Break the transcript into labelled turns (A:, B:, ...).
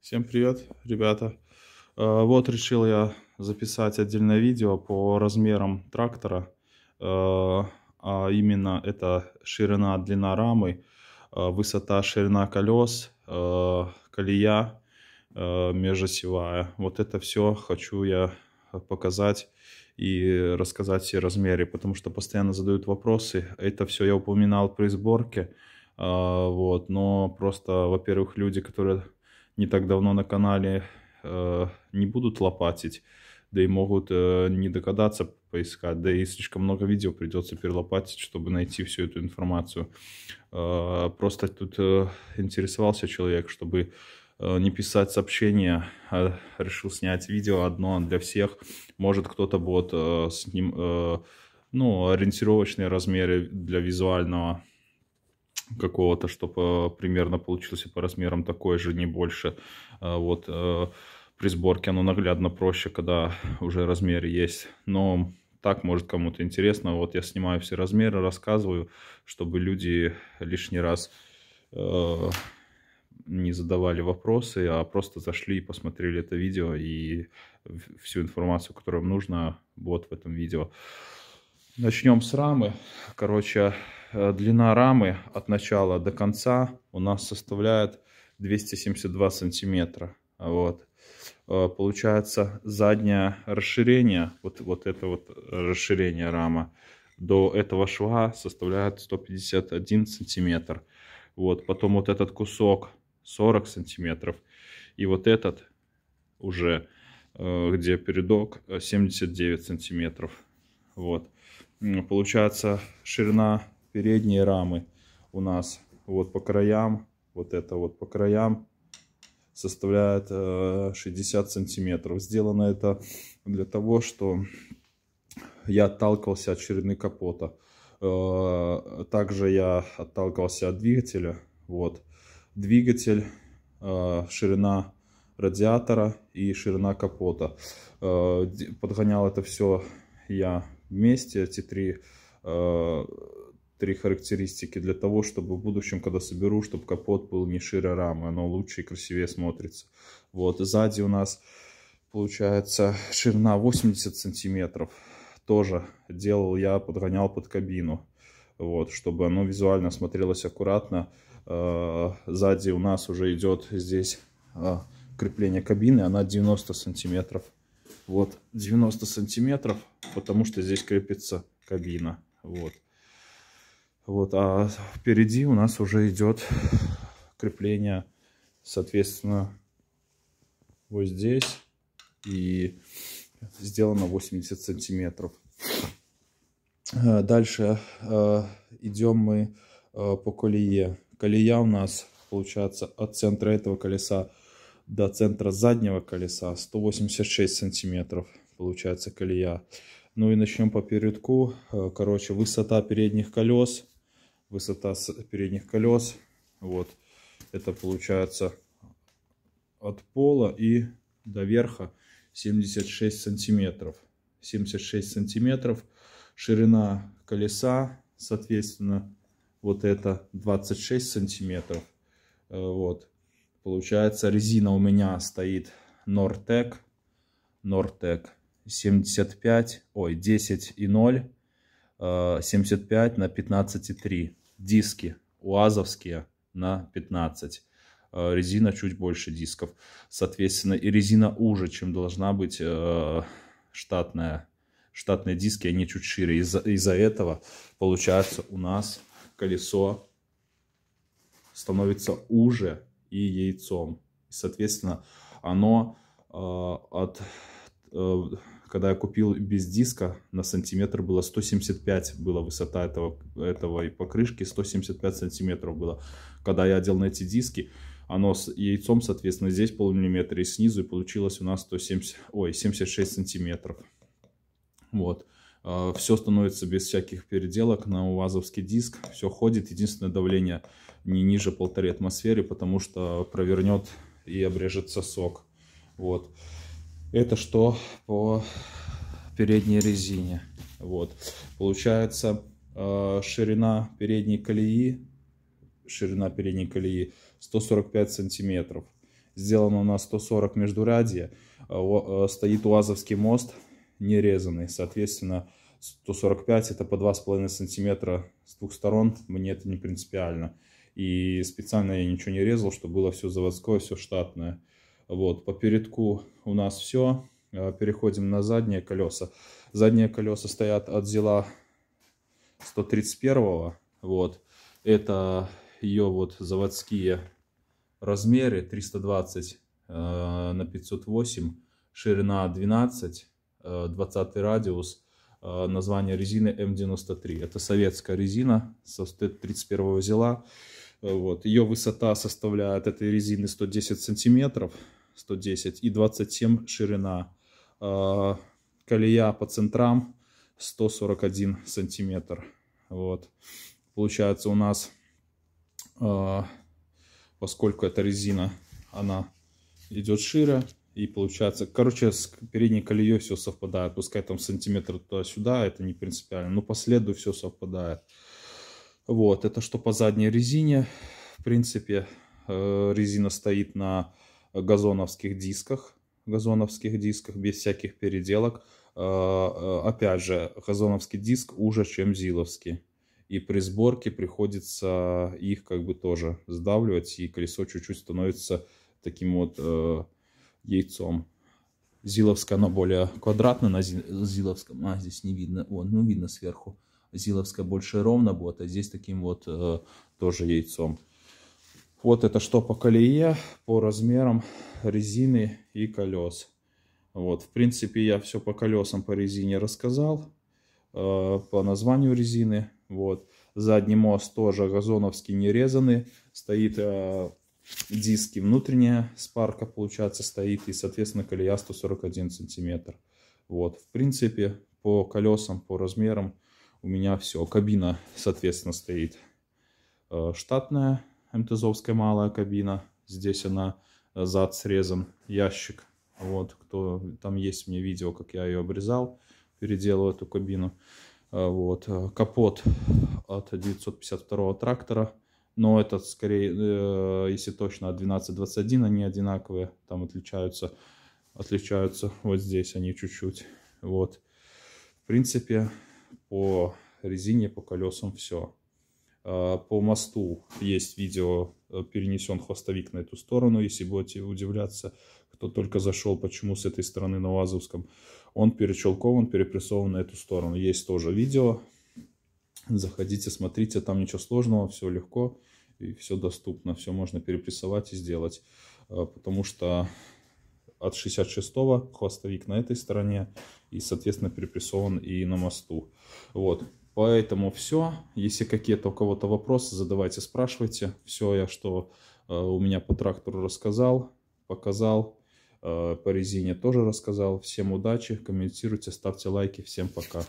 A: Всем привет, ребята. Э, вот решил я записать отдельное видео по размерам трактора. Э, а именно это ширина, длина рамы, э, высота, ширина колес, колея межосевая. Вот это все хочу я показать и рассказать все размеры, потому что постоянно задают вопросы. Это все я упоминал при сборке. Вот, но просто, во-первых, люди, которые не так давно на канале, э, не будут лопатить, да и могут э, не догадаться поискать, да и слишком много видео придется перелопатить, чтобы найти всю эту информацию. Э, просто тут интересовался человек, чтобы не писать сообщения, а решил снять видео одно для всех. Может кто-то будет с ним, ну, ориентировочные размеры для визуального какого-то, чтобы э, примерно получился по размерам такой же, не больше. Э, вот э, при сборке оно наглядно проще, когда уже размер есть. Но так может кому-то интересно. Вот я снимаю все размеры, рассказываю, чтобы люди лишний раз не задавали вопросы, а просто зашли и посмотрели это видео и всю информацию, которая им нужна, вот в этом видео. Начнем с рамы. Короче, э, длина рамы от начала до конца у нас составляет 272 сантиметра. Вот. Э, получается заднее расширение, вот, вот это вот расширение рама до этого шва составляет 151 сантиметр. Вот. Потом вот этот кусок 40 сантиметров. И вот этот уже, э, где передок, 79 сантиметров. Вот. Получается ширина передней рамы у нас вот по краям, вот это вот по краям составляет 60 э, сантиметров. Сделано это для того, что я отталкивался от ширины капота. Э, также я отталкивался от двигателя. Вот. Двигатель, э, ширина радиатора и ширина капота. Подгонял это все я вместе эти три, э, три характеристики для того, чтобы в будущем, когда соберу, чтобы капот был не шире рамы, оно лучше и красивее смотрится. Вот, и сзади у нас получается ширина 80 сантиметров. Тоже делал я, подгонял под кабину, вот, чтобы оно визуально смотрелось аккуратно. Э, сзади у нас уже идет здесь э, крепление кабины, она 90 сантиметров вот 90 сантиметров, потому что здесь крепится кабина. Вот. Вот, а впереди у нас уже идет крепление, соответственно, вот здесь и сделано 80 сантиметров. Э, дальше э, идем мы э, по колее. Колея у нас получается от центра этого колеса до центра заднего колеса 186 сантиметров получается колея. Ну и начнем по передку. Э, короче, высота передних колес. Высота передних колес. Вот. Это получается от пола и до верха 76 сантиметров. 76 сантиметров. Ширина колеса, соответственно, вот это 26 сантиметров. Э, вот. Получается, резина у меня стоит Nortec, Nortec 75, ой, 10 и 0, 75 э, на и 15,3. Диски уазовские на 15. Э, резина чуть больше дисков. Соответственно, и резина уже, чем должна быть э, штатная. Штатные диски, они чуть шире. Из-за из этого получается у нас колесо становится уже и яйцом. соответственно, оно э, от... Э, когда я купил без диска, на сантиметр было 175, была высота этого, этого и покрышки, 175 сантиметров было. Когда я одел на эти диски, оно с яйцом, соответственно, здесь полмиллиметра и снизу, и получилось у нас 170, ой, 76 сантиметров. Вот. Э, все становится без всяких переделок на УАЗовский диск, все ходит, единственное давление не ниже полторы атмосферы, потому что провернет и обрежется сок. Вот. Это что по передней резине. Вот. Получается э, ширина передней колеи, ширина передней колеи 145 сантиметров. Сделано на 140 междурядье. Э, стоит УАЗовский мост нерезанный. Соответственно, 145 это по 2,5 сантиметра с двух сторон, мне это не принципиально. И специально я ничего не резал, чтобы было все заводское, все штатное. Вот, по передку у нас все. Э, переходим на задние колеса. Задние колеса стоят от зила 131 вот это ее вот заводские размеры 320 э, на 508 ширина 12 20 э, радиус, э, название резины М93. Это советская резина, со 31 зела. Э, вот. Ее высота составляет этой резины 110 сантиметров, 110 и 27 ширина. Колея по центрам 141 сантиметр. Вот. Получается у нас, поскольку эта резина, она идет шире, и получается, короче, с передней колеей все совпадает, пускай там сантиметр туда-сюда, это не принципиально, но по следу все совпадает. Вот, это что по задней резине, в принципе, э, резина стоит на газоновских дисках, газоновских дисках без всяких переделок. Э, э, опять же, газоновский диск уже, чем зиловский. И при сборке приходится их как бы тоже сдавливать, и колесо чуть-чуть становится таким вот яйцом. Зиловская, оно более квадратная на Зиловском. А, здесь не видно. О, ну, видно сверху. Зиловская больше ровно будет, а здесь таким вот э, тоже яйцом. Вот это что по колее, по размерам резины и колес. Вот, в принципе, я все по колесам, по резине рассказал, э, по названию резины. Вот, задний мост тоже газоновский не резанный, стоит э, диски. Внутренняя спарка, получается, стоит и, соответственно, колея 141 сантиметр. Вот, в принципе, по колесам, по размерам у меня все. Кабина, соответственно, стоит э, штатная МТЗовская эм малая кабина. Здесь она э, зад срезом ящик. Вот, кто там есть мне видео, как я ее обрезал, переделал эту кабину. Э, вот, капот от 952 трактора но это скорее, э, если точно, 12-21 они одинаковые, там отличаются, отличаются вот здесь они чуть-чуть, вот. В принципе, по резине, по колесам все. А, по мосту есть видео, э, перенесен хвостовик на эту сторону, если будете удивляться, кто только зашел, почему с этой стороны на Лазовском, он перечелкован, перепрессован на эту сторону. Есть тоже видео, Заходите, смотрите, там ничего сложного, все легко и все доступно, все можно перепрессовать и сделать, а, потому что от 66-го хвостовик на этой стороне и, соответственно, перепрессован и на мосту. Вот, поэтому все. Если какие-то у кого-то вопросы, задавайте, спрашивайте. Все, я что а, у меня по трактору рассказал, показал, а, по резине тоже рассказал. Всем удачи, комментируйте, ставьте лайки, всем пока.